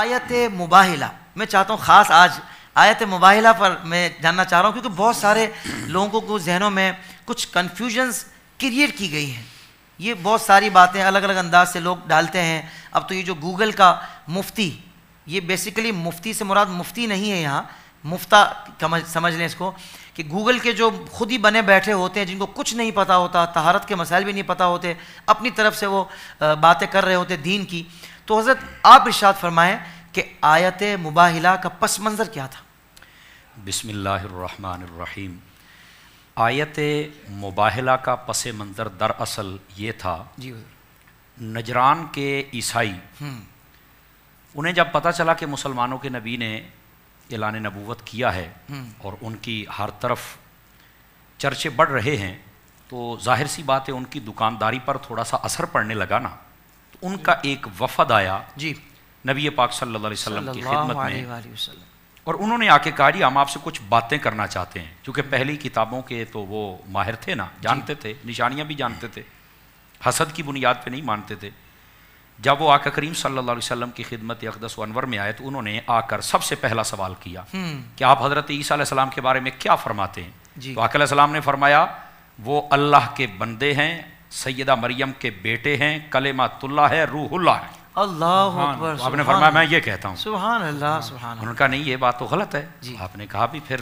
आयत मुबाहिला मैं चाहता हूँ ख़ास आज आयत मुबाहिला पर मैं जानना चाह रहा हूँ क्योंकि बहुत सारे लोगों को जहनों में कुछ कन्फ्यूजन्स क्रिएट की गई हैं ये बहुत सारी बातें अलग अलग अंदाज से लोग डालते हैं अब तो ये जो गूगल का मुफ्ती ये बेसिकली मुफ्ती से मुराद मुफ्ती नहीं है यहाँ मुफ्ता समझ समझ लें इसको कि गूगल के जो खुद ही बने बैठे होते हैं जिनको कुछ नहीं पता होता तहारत के मसाइल भी नहीं पता होते अपनी तरफ से वो बातें कर रहे होते दीन की तो हज़रत आप इर्शाद फरमाएं कि आयत मुबाहिला का पस मंज़र क्या था बिसमीम आयत मुबाहिला का पस मंज़र दरअसल ये था जी नजरान के ईसाई हम्म। उन्हें जब पता चला कि मुसलमानों के नबी ने एलान नबूवत किया है हम्म। और उनकी हर तरफ चर्चे बढ़ रहे हैं तो जाहिर सी बात है उनकी दुकानदारी पर थोड़ा सा असर पड़ने लगा ना उनका एक वफद आया जी नबी पाक सल्लल्लाहु अलैहि वसल्लम की खिदमत में और उन्होंने आके कहा जी हम आपसे कुछ बातें करना चाहते हैं क्योंकि पहली किताबों के तो वो माहिर थे ना जानते थे निशानियाँ भी जानते थे हसद की बुनियाद पर नहीं मानते थे जब वो आका करीम सल्लल्लाहु अलैहि वसल्लम की खिदमत अकदस अनवर में आए तो उन्होंने आकर सबसे पहला सवाल किया हम्म। कि आप हज़रत ईसा के बारे में क्या फरमाते हैं तो आकल ने फरमाया वो अल्लाह के बंदे हैं सैदा मरियम के बेटे हैं कलेमा तुल्ला है रूहुल्ला है अल्लाह तो आपने फरमाया मैं ये कहता हूँ सुबहान अल्लाह सुबहान उनका नहीं ये बात तो गलत है जी आपने कहा भी फिर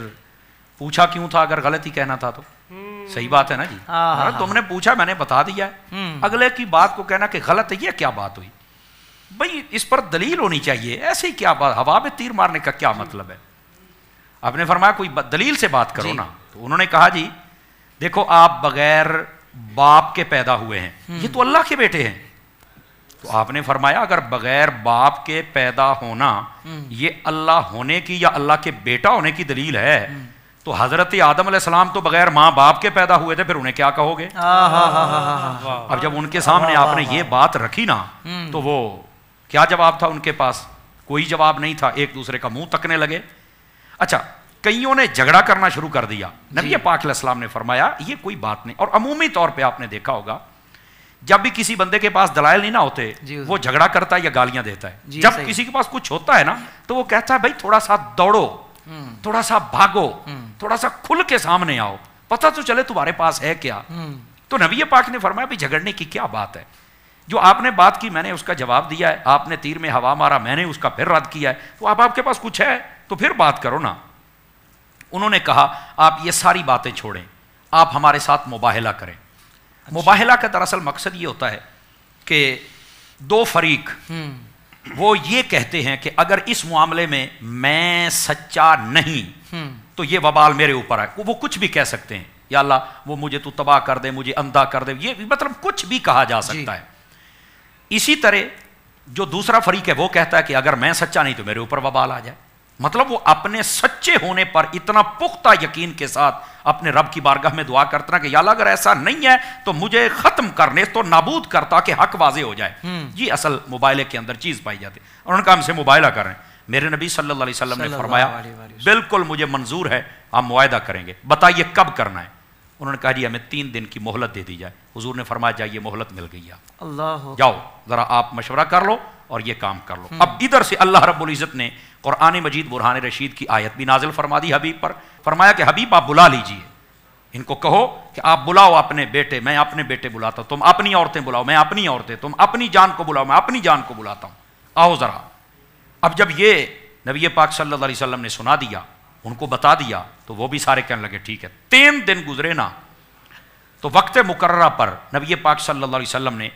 पूछा क्यों था अगर गलत ही कहना था तो हम्म। सही बात है ना जी हाँ, हाँ, अरे हाँ। तुमने पूछा मैंने बता दिया है हम्म। अगले की बात को कहना कि गलत है ये क्या बात हुई भाई इस पर दलील होनी चाहिए ऐसे ही क्या बात हवा में तीर मारने का क्या मतलब है आपने फरमाया कोई दलील से बात करो ना तो उन्होंने कहा जी देखो आप बगैर बाप के पैदा हुए हैं ये तो अल्लाह के बेटे हैं तो आपने फरमाया अगर बगैर बाप के पैदा होना ये अल्लाह होने की या अल्लाह के बेटा होने की दलील है तो हजरत आदम सलाम तो बगैर माँ बाप के पैदा हुए थे फिर उन्हें क्या कहोगे अब जब उनके सामने आपने ये बात रखी ना हम्म। तो वो क्या जवाब था उनके पास कोई जवाब नहीं था एक दूसरे का मुंह तकने लगे अच्छा कईयों ने झगड़ा करना शुरू कर दिया नबी पाक इस्लाम ने फरमाया ये कोई बात नहीं और अमूमी तौर पे आपने देखा होगा जब भी किसी बंदे के पास दलायल नहीं ना होते वो झगड़ा करता है या गालियां देता है जब किसी के पास कुछ होता है ना तो वो कहता है भाई थोड़ा सा दौड़ो हम्म। थोड़ा सा भागो हम्म। थोड़ा सा खुल के सामने आओ पता तो चले तुम्हारे पास है क्या हम्म। तो नबी पाक ने फरमाया झगड़ने की क्या बात है जो आपने बात की मैंने उसका जवाब दिया है आपने तीर में हवा मारा मैंने उसका फिर रद्द किया है तो आप आपके पास कुछ है तो फिर बात करो ना उन्होंने कहा आप ये सारी बातें छोड़ें आप हमारे साथ मुबाहला करें अच्छा। मुबाहला का दरअसल मकसद ये होता है कि दो फरीक हम्म। वो ये कहते हैं कि अगर इस मामले में मैं सच्चा नहीं हम्म। तो ये वबाल मेरे ऊपर आए वो कुछ भी कह सकते हैं या अल्लाह वो मुझे तू तबाह कर दे मुझे अंधा कर दे ये मतलब कुछ भी कहा जा सकता है इसी तरह जो दूसरा फरीक है वो कहता है कि अगर मैं सच्चा नहीं तो मेरे ऊपर वबाल आ जाए मतलब वो अपने सच्चे होने पर इतना पुख्ता यकीन के साथ अपने रब की बारगाह में दुआ करता कि याला अगर ऐसा नहीं है तो मुझे खत्म करने तो नाबूद करता कि हक वाजे हो जाए हम्म। ये असल मोबाइल के अंदर चीज पाई जाती है उन्होंने हमसे मोबाइला करें मेरे नबी सल्लल्लाहु अलैहि वसल्लम ने फरमाया बिल्कुल मुझे मंजूर है हम मुआदा करेंगे बताइए कब करना है उन्होंने कहा जी हमें तीन दिन की मोहलत दे दी जाए हजूर ने फरमाया जाइए मोहलत मिल गई आप अल्लाह जाओ ज़रा आप मशवरा कर लो और ये काम कर लो हम्म। अब इधर से अल्लाह रब्बुल इज़्ज़त ने कुरान मजीद बुरहान रशीद की आयत भी नाजिल फरमा दी हबीब पर फरमाया कि हबीब आप बुला लीजिए इनको कहो कि आप बुलाओ अपने बेटे मैं अपने बेटे बुलाता हूँ तुम अपनी औरतें बुलाओ मैं अपनी औरतें तुम अपनी जान को बुलाओ मैं अपनी जान को बुलाता हूँ आओ ज़रा अब जब ये नबी पाक सल्लल्लाहु अलैहि वसल्लम ने सुना दिया उनको बता दिया तो वो भी सारे कहने लगे ठीक है तीन दिन गुजरे ना तो वक्त मुकर्रा पर नबी पाक सल्लल्लाहु अलैहि वसल्लम ने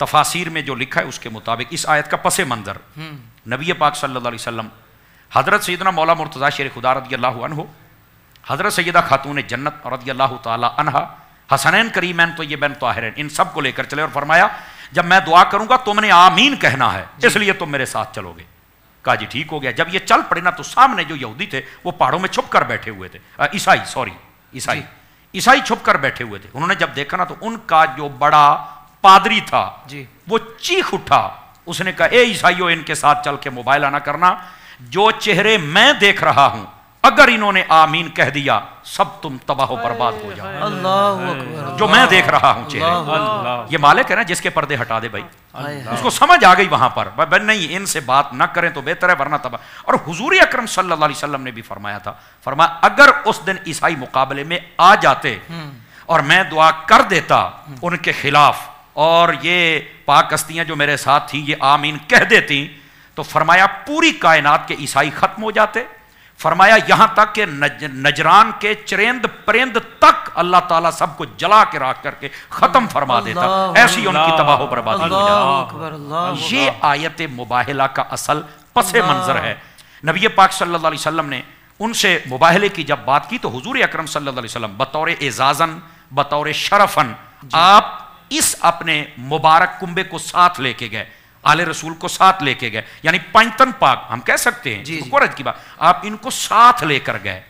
तफासिर में जो लिखा है उसके मुताबिक इस आयत का पस मंज़र नबी पाक सल्ला हज़रत सैदना मौला मुर्तज़ा शेर खुदा रदी अल्लाह हज़रत सैदा खातून जन्नत रदी अल्लाह तहा हसनैन करीमैन तो ये बैन ताहरैन इन सब को लेकर चले और फरमाया जब मैं दुआ करूंगा तुमने आमीन कहना है इसलिए तुम मेरे साथ चलोगे कहा जी ठीक हो गया जब ये चल पड़े ना तो सामने जो यहूदी थे वो पहाड़ों में छुप कर बैठे हुए थे ईसाई सॉरी ईसाई ईसाई छुप कर बैठे हुए थे उन्होंने जब देखा ना तो उनका जो बड़ा पादरी था जी वो चीख उठा उसने कहा ए ईसाइयों इनके साथ चल के मोबाइल आना करना जो चेहरे मैं देख रहा हूं अगर इन्होंने आमीन कह दिया सब तुम तबाह बर्बाद हो जाओ अल्लाह जो मैं देख रहा हूं चेहरे ये मालिक है ना जिसके पर्दे हटा दे भाई उसको समझ आ गई वहां पर नहीं इनसे बात ना करें तो बेहतर है वरना तबाह और हुजूरी अकरम सल्लल्लाहु अलैहि वसल्लम ने भी फरमाया था फरमाया अगर उस दिन ईसाई मुकाबले में आ जाते हम्म। और मैं दुआ कर देता हम्म। उनके खिलाफ और ये पाक जो मेरे साथ थी ये आमीन कह देती तो फरमाया पूरी कायनात के ईसाई ख़त्म हो जाते फरमाया यहां तक कि नज, नजरान के चरेंद परेंद तक अल्लाह ताला सबको जला के राख करके ख़त्म फरमा देता ऐसी उनकी तबाह बर्बादी हो ये आयत मुबाहला का असल पसे मंज़र है नबी पाक सल्लल्लाहु अलैहि वसल्लम ने उनसे मुबाहले की जब बात की तो हुजूर अकरम सल्लल्लाहु अलैहि वसल्लम बतौर एजाज़न बतौर शरफन आप इस अपने मुबारक कुंबे को साथ लेके गए आले रसूल को साथ लेके गए यानी पंचतन पाक हम कह सकते हैं जी। की बात आप इनको साथ लेकर गए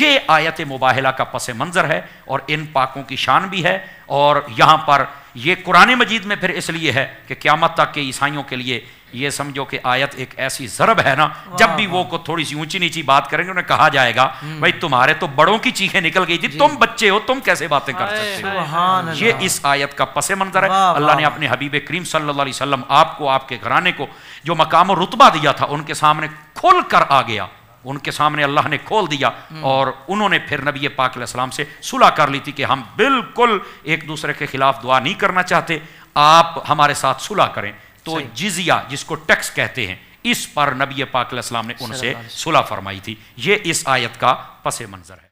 ये आयत मुबाहला का पस मंज़र है और इन पाकों की शान भी है और यहां पर ये कुरान मजीद में फिर इसलिए है कि क्यामत तक के ईसाइयों के लिए ये समझो कि आयत एक ऐसी जरब है ना जब भी वो को थोड़ी सी ऊंची नीची बात करेंगे उन्हें कहा जाएगा हम्म। भाई तुम्हारे तो बड़ों की चीखें निकल गई थी तुम बच्चे हो तुम कैसे बातें कर सकते हो ये इस आयत का पसे मंजर है अल्लाह ने अपने हबीब करीम सल्लाम आपको आपके घराने को जो मकाम रुतबा दिया था उनके सामने खुल कर आ गया उनके सामने अल्लाह ने खोल दिया हम्म। और उन्होंने फिर नबी पाक सलाम से सुलह कर ली थी कि हम बिल्कुल एक दूसरे के खिलाफ दुआ नहीं करना चाहते आप हमारे साथ सुलह करें तो जिजिया जिसको टैक्स कहते हैं इस पर नबी पाक ने उनसे सुलह फरमाई थी ये इस आयत का पसे मंज़र है